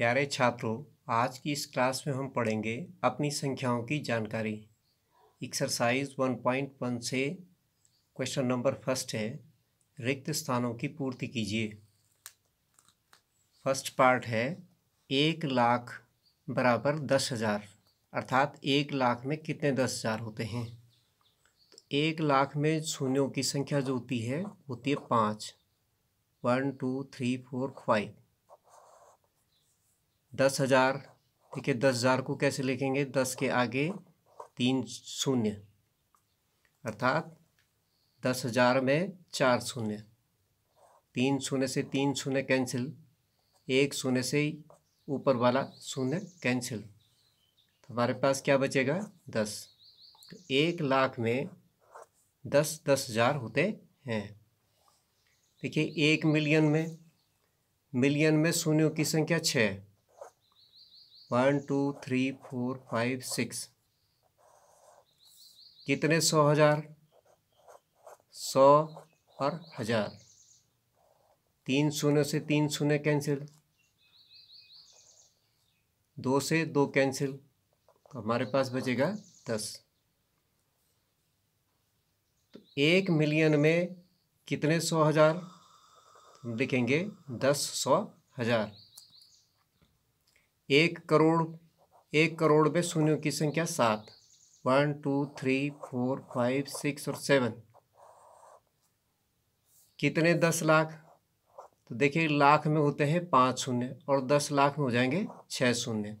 प्यारे छात्रों आज की इस क्लास में हम पढ़ेंगे अपनी संख्याओं की जानकारी एक्सरसाइज 1.1 से क्वेश्चन नंबर फर्स्ट है रिक्त स्थानों की पूर्ति कीजिए फर्स्ट पार्ट है एक लाख बराबर दस हज़ार अर्थात एक लाख में कितने दस हज़ार होते हैं तो एक लाख में शून्यों की संख्या जो होती है होती है पाँच one two three four five दस हज़ार ठीक है दस हज़ार को कैसे लिखेंगे दस के आगे तीन शून्य अर्थात दस हज़ार में चार शून्य तीन शून्य से तीन शून्य कैंसिल एक शून्य से ऊपर वाला शून्य कैंसिल तो हमारे पास क्या बचेगा दस तो एक लाख में दस दस हज़ार होते हैं देखिए एक मिलियन में मिलियन में शून्यों की संख्या छः one two three four five six कितने सौ हजार सौ और हजार तीन शून्य से तीन शून्य कैंसिल दो से दो कैंसिल तो हमारे पास बचेगा दस तो एक मिलियन में कितने सौ हजार हम लिखेंगे दस सौ हजार एक करोड़ एक करोड़ में शून्यों की संख्या सात one two three four five six और सेवन कितने दस लाख तो देखिए लाख में होते हैं पाँच शून्य और दस लाख में हो जाएंगे छः शून्य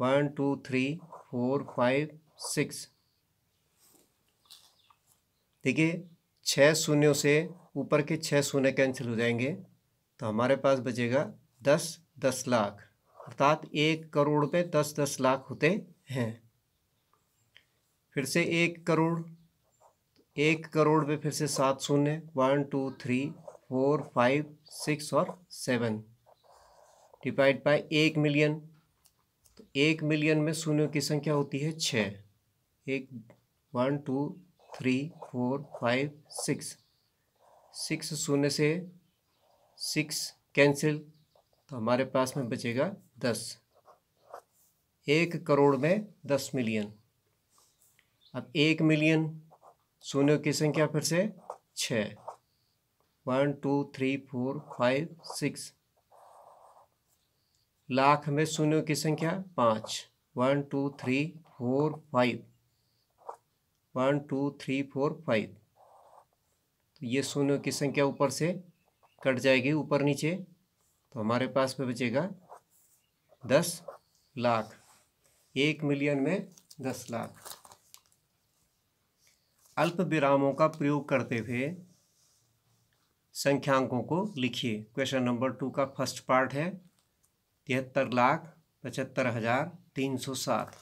one two three four five six देखिए छः शून्यों से ऊपर के छः शून्य कैंसिल हो जाएंगे तो हमारे पास बचेगा दस दस लाख अर्थात एक करोड़ पे दस दस लाख होते हैं फिर से एक करोड़ एक करोड़ पे फिर से सात शून्य one two three four five six और सेवन डिवाइड बाय एक मिलियन तो एक मिलियन में शून्यों की संख्या होती है छः एक one two three four five six six शून्य से सिक्स कैंसिल तो हमारे पास में बचेगा दस एक करोड़ में दस मिलियन अब एक मिलियन शून्यों की संख्या फिर से छ one two three four five six lakh में शून्यों की संख्या पाँच one two three four five one two three four five तो ये शून्यों की संख्या ऊपर से कट जाएगी ऊपर नीचे तो हमारे पास पे बचेगा दस लाख एक मिलियन में दस लाख अल्प विरामों का प्रयोग करते हुए संख्यांकों को लिखिए क्वेश्चन नंबर टू का फर्स्ट पार्ट है तिहत्तर लाख पचहत्तर हज़ार तीन सौ सात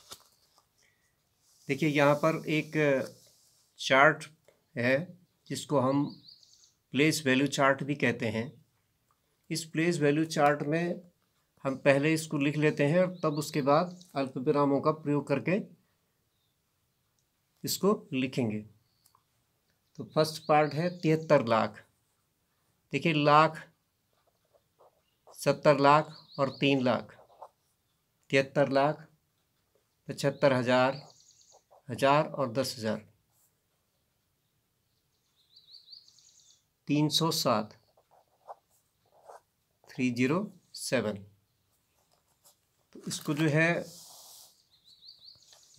देखिए यहाँ पर एक चार्ट है जिसको हम प्लेस वैल्यू चार्ट भी कहते हैं इस प्लेस वैल्यू चार्ट में हम पहले इसको लिख लेते हैं तब उसके बाद अल्प विरामों का प्रयोग करके इसको लिखेंगे तो फर्स्ट पार्ट है तिहत्तर लाख देखिए लाख सत्तर लाख और तीन लाख तिहत्तर लाख पचहत्तर हज़ार हज़ार और दस हज़ार तीन सौ सात थ्री जीरो सेवन इसको जो है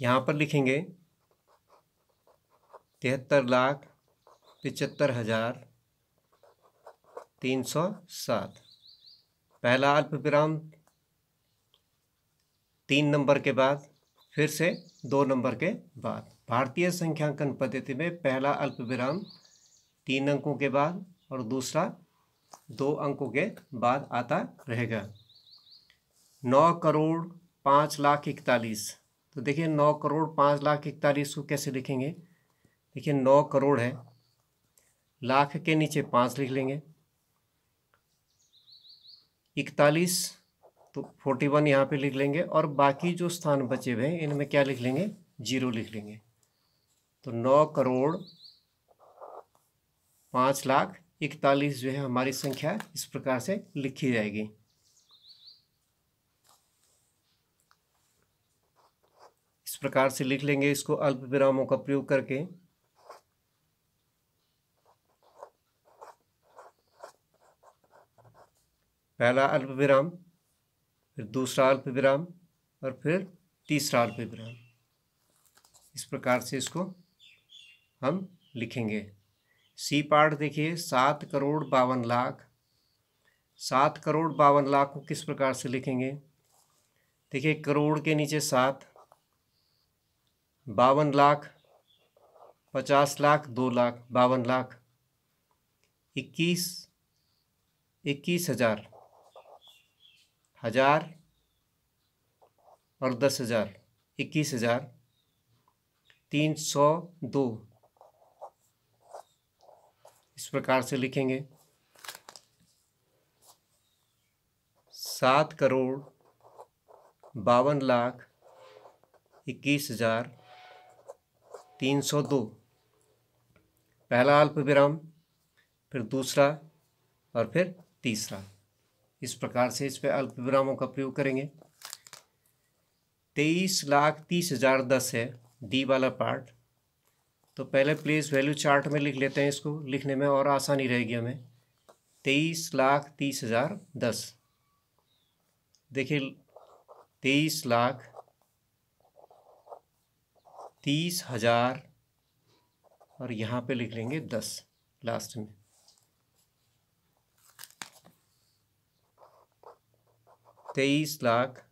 यहाँ पर लिखेंगे तिहत्तर लाख पिचहत्तर हज़ार तीन सौ सात पहला अल्प विराम तीन नंबर के बाद फिर से दो नंबर के बाद भारतीय संख्यांकन पद्धति में पहला अल्प विराम तीन अंकों के बाद और दूसरा दो अंकों के बाद आता रहेगा नौ करोड़ पाँच लाख इकतालीस तो देखिए नौ करोड़ पाँच लाख इकतालीस को कैसे लिखेंगे देखिए नौ करोड़ है लाख के नीचे पाँच लिख लेंगे इकतालीस तो फोर्टी वन यहाँ पर लिख लेंगे और बाकी जो स्थान बचे हुए हैं इनमें क्या लिख लेंगे जीरो लिख लेंगे तो नौ करोड़ पाँच लाख इकतालीस जो है हमारी संख्या इस प्रकार से लिखी जाएगी प्रकार से लिख लेंगे इसको अल्प विरामों का प्रयोग करके पहला अल्प विराम फिर दूसरा अल्प विराम और फिर तीसरा अल्प विराम इस प्रकार से इसको हम लिखेंगे सी पार्ट देखिए सात करोड़ बावन लाख सात करोड़ बावन लाख को किस प्रकार से लिखेंगे देखिए करोड़ के नीचे सात बावन लाख पचास लाख दो लाख बावन लाख इक्कीस इक्कीस हज़ार हज़ार और दस हज़ार इक्कीस हज़ार तीन सौ दो इस प्रकार से लिखेंगे सात करोड़ बावन लाख इक्कीस हज़ार तीन सौ दो पहला अल्प विराम फिर दूसरा और फिर तीसरा इस प्रकार से इस पर अल्प विरामों का प्रयोग करेंगे तेईस लाख तीस हज़ार दस है डी वाला पार्ट तो पहले प्लेस वैल्यू चार्ट में लिख लेते हैं इसको लिखने में और आसानी रहेगी हमें तेईस लाख तीस हज़ार दस देखिए तेईस लाख तीस हजार और यहाँ पे लिख लेंगे दस लास्ट में तेईस लाख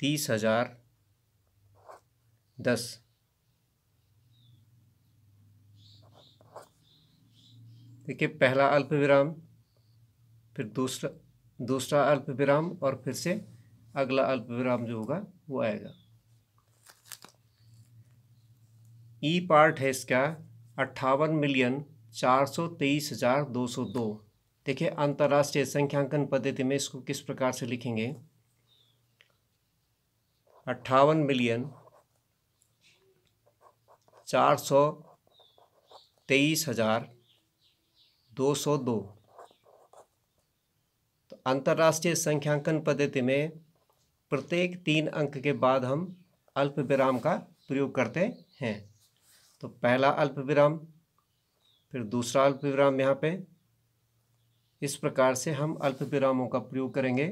तीस हजार दस देखिए पहला अल्प विराम फिर दूसरा दूसरा अल्प विराम और फिर से अगला अल्प विराम जो होगा वो आएगा ई पार्ट है इसका अट्ठावन मिलियन चार सौ तेईस हज़ार दो सौ दो देखिए अंतर्राष्ट्रीय संख्यांकन पद्धति में इसको किस प्रकार से लिखेंगे अट्ठावन मिलियन चार सौ तेईस हज़ार दो सौ दो तो अंतर्राष्ट्रीय संख्यांकन पद्धति में प्रत्येक तीन अंक के बाद हम अल्प विराम का प्रयोग करते हैं तो पहला अल्प विराम फिर दूसरा अल्प विराम यहाँ पे इस प्रकार से हम अल्प विरामों का प्रयोग करेंगे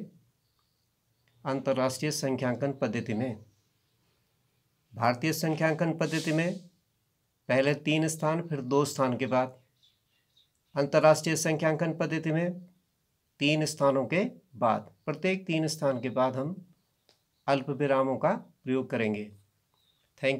अंतर्राष्ट्रीय संख्यांकन पद्धति में भारतीय संख्यांकन पद्धति में पहले तीन स्थान फिर दो स्थान के बाद अंतर्राष्ट्रीय संख्यांकन पद्धति में तीन स्थानों के बाद प्रत्येक तीन स्थान के बाद हम अल्प विरामों का प्रयोग करेंगे थैंक